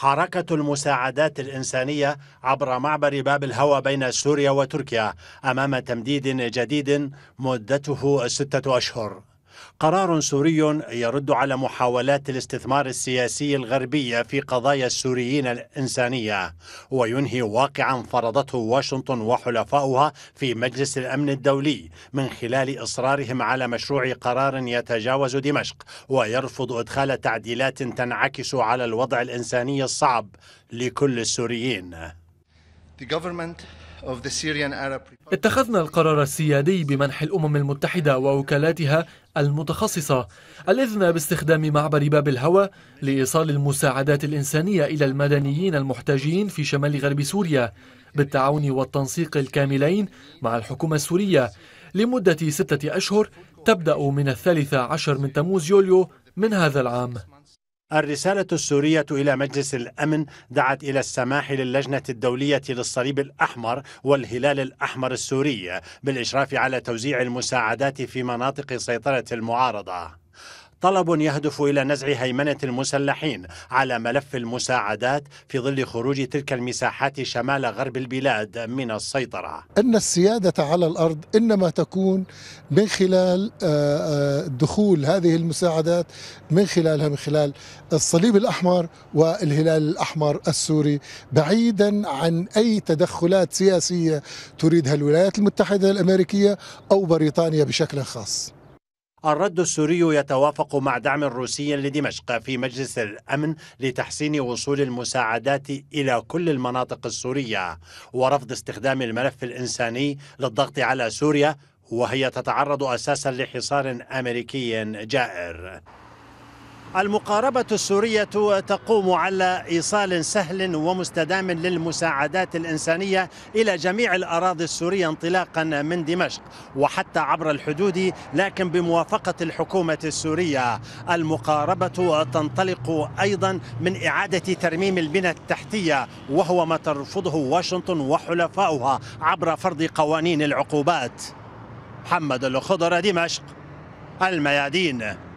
حركة المساعدات الإنسانية عبر معبر باب الهوى بين سوريا وتركيا أمام تمديد جديد مدته ستة أشهر قرار سوري يرد على محاولات الاستثمار السياسي الغربي في قضايا السوريين الإنسانية وينهي واقعا فرضته واشنطن وحلفاؤها في مجلس الأمن الدولي من خلال إصرارهم على مشروع قرار يتجاوز دمشق ويرفض إدخال تعديلات تنعكس على الوضع الإنساني الصعب لكل السوريين اتخذنا القرار السيادي بمنح الأمم المتحدة ووكالاتها المتخصصة الإذن باستخدام معبر باب الهوى لإيصال المساعدات الإنسانية إلى المدنيين المحتاجين في شمال غرب سوريا بالتعاون والتنسيق الكاملين مع الحكومة السورية لمدة ستة أشهر تبدأ من الثالث عشر من تموز يوليو من هذا العام الرسالة السورية إلى مجلس الأمن دعت إلى السماح للجنة الدولية للصليب الأحمر والهلال الأحمر السوري بالإشراف على توزيع المساعدات في مناطق سيطرة المعارضة طلب يهدف إلى نزع هيمنة المسلحين على ملف المساعدات في ظل خروج تلك المساحات شمال غرب البلاد من السيطرة أن السيادة على الأرض إنما تكون من خلال آه، آه، دخول هذه المساعدات من خلالها من خلال الصليب الأحمر والهلال الأحمر السوري بعيدا عن أي تدخلات سياسية تريدها الولايات المتحدة الأمريكية أو بريطانيا بشكل خاص الرد السوري يتوافق مع دعم روسي لدمشق في مجلس الأمن لتحسين وصول المساعدات إلى كل المناطق السورية ورفض استخدام الملف الإنساني للضغط على سوريا وهي تتعرض أساسا لحصار أمريكي جائر المقاربة السورية تقوم على إيصال سهل ومستدام للمساعدات الإنسانية إلى جميع الأراضي السورية انطلاقا من دمشق وحتى عبر الحدود لكن بموافقة الحكومة السورية المقاربة تنطلق أيضا من إعادة ترميم البنى التحتية وهو ما ترفضه واشنطن وحلفاؤها عبر فرض قوانين العقوبات محمد الخضر دمشق الميادين